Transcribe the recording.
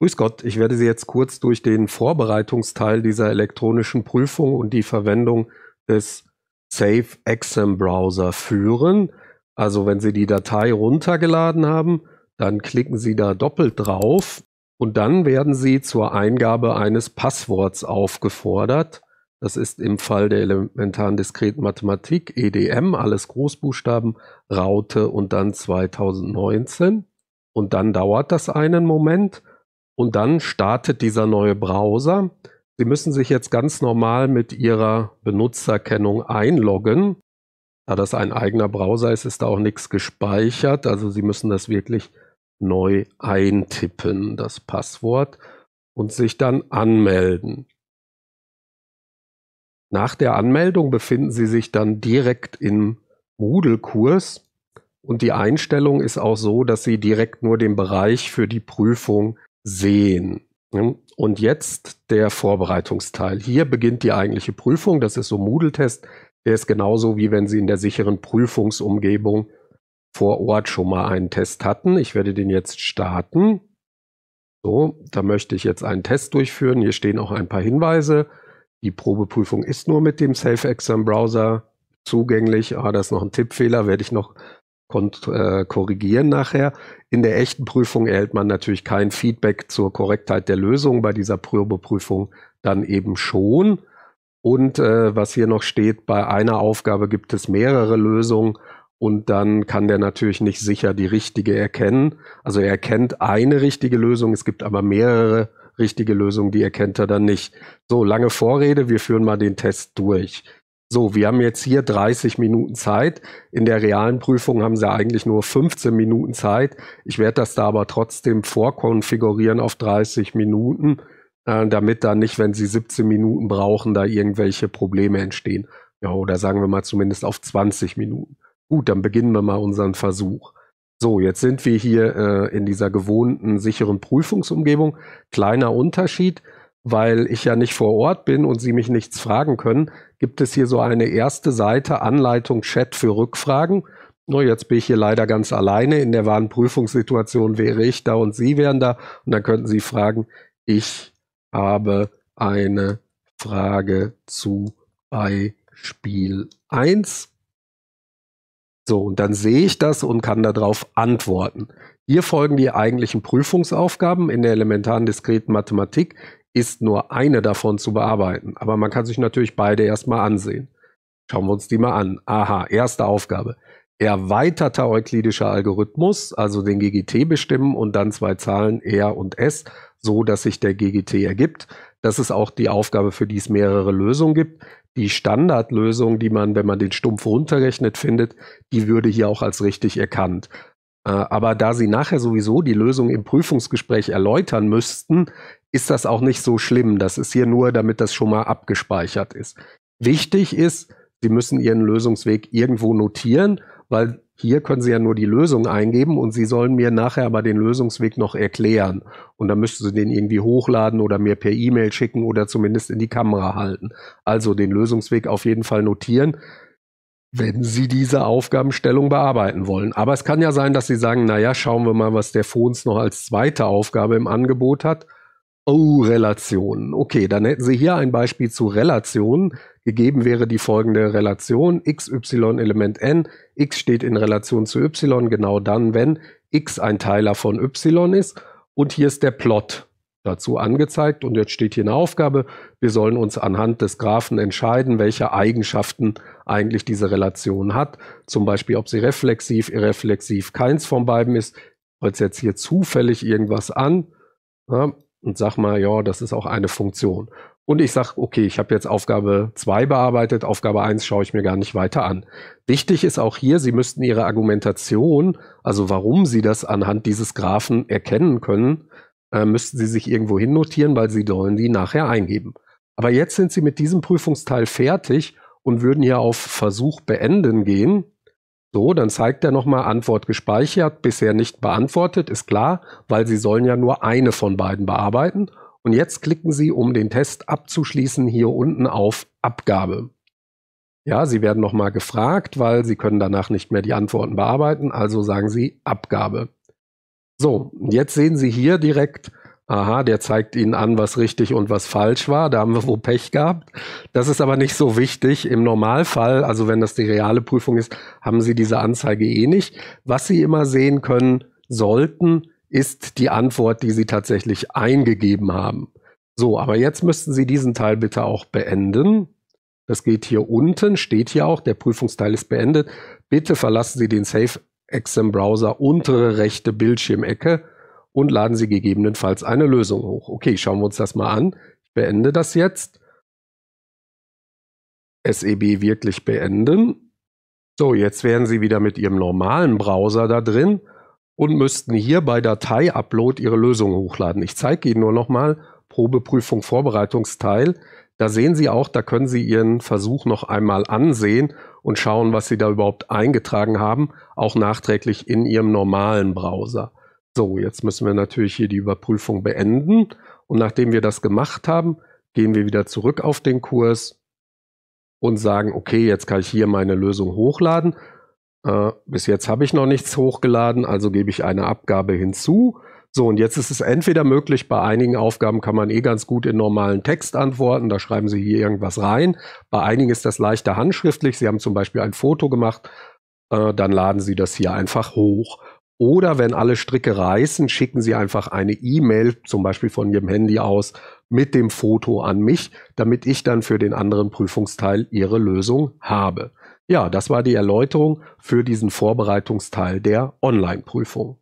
Grüß Gott, ich werde Sie jetzt kurz durch den Vorbereitungsteil dieser elektronischen Prüfung und die Verwendung des Safe Exam Browser führen. Also wenn Sie die Datei runtergeladen haben, dann klicken Sie da doppelt drauf und dann werden Sie zur Eingabe eines Passworts aufgefordert. Das ist im Fall der elementaren diskreten Mathematik EDM, alles Großbuchstaben, Raute und dann 2019. Und dann dauert das einen Moment und dann startet dieser neue Browser. Sie müssen sich jetzt ganz normal mit Ihrer Benutzerkennung einloggen. Da das ein eigener Browser ist, ist da auch nichts gespeichert. Also Sie müssen das wirklich neu eintippen, das Passwort, und sich dann anmelden. Nach der Anmeldung befinden Sie sich dann direkt im Moodle-Kurs und die Einstellung ist auch so, dass Sie direkt nur den Bereich für die Prüfung sehen. Und jetzt der Vorbereitungsteil. Hier beginnt die eigentliche Prüfung. Das ist so Moodle-Test. Der ist genauso wie wenn Sie in der sicheren Prüfungsumgebung vor Ort schon mal einen Test hatten. Ich werde den jetzt starten. So, da möchte ich jetzt einen Test durchführen. Hier stehen auch ein paar Hinweise. Die Probeprüfung ist nur mit dem Safe Exam Browser zugänglich. Ah, da ist noch ein Tippfehler, werde ich noch äh, korrigieren nachher. In der echten Prüfung erhält man natürlich kein Feedback zur Korrektheit der Lösung, bei dieser Probeprüfung dann eben schon. Und äh, was hier noch steht, bei einer Aufgabe gibt es mehrere Lösungen und dann kann der natürlich nicht sicher die richtige erkennen. Also er erkennt eine richtige Lösung, es gibt aber mehrere richtige Lösungen, die erkennt er dann nicht. So, lange Vorrede, wir führen mal den Test durch. So, wir haben jetzt hier 30 Minuten Zeit. In der realen Prüfung haben sie eigentlich nur 15 Minuten Zeit. Ich werde das da aber trotzdem vorkonfigurieren auf 30 Minuten, äh, damit da nicht, wenn sie 17 Minuten brauchen, da irgendwelche Probleme entstehen. Ja, oder sagen wir mal zumindest auf 20 Minuten. Gut, dann beginnen wir mal unseren Versuch. So, jetzt sind wir hier äh, in dieser gewohnten sicheren Prüfungsumgebung. Kleiner Unterschied weil ich ja nicht vor Ort bin und Sie mich nichts fragen können, gibt es hier so eine erste Seite Anleitung Chat für Rückfragen. Nur jetzt bin ich hier leider ganz alleine. In der wahren Prüfungssituation wäre ich da und Sie wären da. Und dann könnten Sie fragen, ich habe eine Frage zu Beispiel 1 so, und dann sehe ich das und kann darauf antworten. Hier folgen die eigentlichen Prüfungsaufgaben in der elementaren diskreten Mathematik ist nur eine davon zu bearbeiten. Aber man kann sich natürlich beide erstmal ansehen. Schauen wir uns die mal an. Aha, erste Aufgabe. Erweiterter euklidischer Algorithmus, also den GGT bestimmen und dann zwei Zahlen R und S, so dass sich der GGT ergibt. Das ist auch die Aufgabe, für die es mehrere Lösungen gibt die Standardlösung, die man, wenn man den Stumpf runterrechnet, findet, die würde hier auch als richtig erkannt. Äh, aber da Sie nachher sowieso die Lösung im Prüfungsgespräch erläutern müssten, ist das auch nicht so schlimm. Das ist hier nur, damit das schon mal abgespeichert ist. Wichtig ist, Sie müssen Ihren Lösungsweg irgendwo notieren, weil hier können Sie ja nur die Lösung eingeben und Sie sollen mir nachher aber den Lösungsweg noch erklären. Und dann müssten Sie den irgendwie hochladen oder mir per E-Mail schicken oder zumindest in die Kamera halten. Also den Lösungsweg auf jeden Fall notieren, wenn Sie diese Aufgabenstellung bearbeiten wollen. Aber es kann ja sein, dass Sie sagen, naja, schauen wir mal, was der Fons noch als zweite Aufgabe im Angebot hat. Oh, Relation. Okay, dann hätten Sie hier ein Beispiel zu Relation. Gegeben wäre die folgende Relation x, y Element n. x steht in Relation zu y, genau dann, wenn x ein Teiler von y ist. Und hier ist der Plot dazu angezeigt. Und jetzt steht hier eine Aufgabe. Wir sollen uns anhand des Graphen entscheiden, welche Eigenschaften eigentlich diese Relation hat. Zum Beispiel, ob sie reflexiv, irreflexiv, keins von beiden ist. Ich jetzt hier zufällig irgendwas an und sag mal, ja, das ist auch eine Funktion. Und ich sag, okay, ich habe jetzt Aufgabe 2 bearbeitet, Aufgabe 1 schaue ich mir gar nicht weiter an. Wichtig ist auch hier, Sie müssten Ihre Argumentation, also warum Sie das anhand dieses Graphen erkennen können, äh, müssten Sie sich irgendwo hin notieren, weil Sie sollen die nachher eingeben. Aber jetzt sind Sie mit diesem Prüfungsteil fertig und würden hier auf Versuch beenden gehen so, dann zeigt er nochmal Antwort gespeichert, bisher nicht beantwortet, ist klar, weil Sie sollen ja nur eine von beiden bearbeiten. Und jetzt klicken Sie, um den Test abzuschließen, hier unten auf Abgabe. Ja, Sie werden nochmal gefragt, weil Sie können danach nicht mehr die Antworten bearbeiten, also sagen Sie Abgabe. So, jetzt sehen Sie hier direkt, aha, der zeigt ihnen an, was richtig und was falsch war. Da haben wir wohl Pech gehabt. Das ist aber nicht so wichtig. Im Normalfall, also wenn das die reale Prüfung ist, haben sie diese Anzeige eh nicht. Was sie immer sehen können sollten, ist die Antwort, die sie tatsächlich eingegeben haben. So, aber jetzt müssten Sie diesen Teil bitte auch beenden. Das geht hier unten, steht hier auch, der Prüfungsteil ist beendet. Bitte verlassen Sie den Safe Exam Browser untere rechte Bildschirmecke und laden Sie gegebenenfalls eine Lösung hoch. Okay, schauen wir uns das mal an. Ich beende das jetzt. SEB wirklich beenden. So, jetzt wären Sie wieder mit Ihrem normalen Browser da drin und müssten hier bei Datei Upload Ihre Lösung hochladen. Ich zeige Ihnen nur nochmal Probeprüfung Vorbereitungsteil. Da sehen Sie auch, da können Sie Ihren Versuch noch einmal ansehen und schauen, was Sie da überhaupt eingetragen haben, auch nachträglich in Ihrem normalen Browser. So, jetzt müssen wir natürlich hier die Überprüfung beenden. Und nachdem wir das gemacht haben, gehen wir wieder zurück auf den Kurs und sagen, okay, jetzt kann ich hier meine Lösung hochladen. Äh, bis jetzt habe ich noch nichts hochgeladen, also gebe ich eine Abgabe hinzu. So, und jetzt ist es entweder möglich, bei einigen Aufgaben kann man eh ganz gut in normalen Text antworten, da schreiben Sie hier irgendwas rein. Bei einigen ist das leichter handschriftlich. Sie haben zum Beispiel ein Foto gemacht, äh, dann laden Sie das hier einfach hoch. Oder wenn alle Stricke reißen, schicken Sie einfach eine E-Mail, zum Beispiel von Ihrem Handy aus, mit dem Foto an mich, damit ich dann für den anderen Prüfungsteil Ihre Lösung habe. Ja, das war die Erläuterung für diesen Vorbereitungsteil der Online-Prüfung.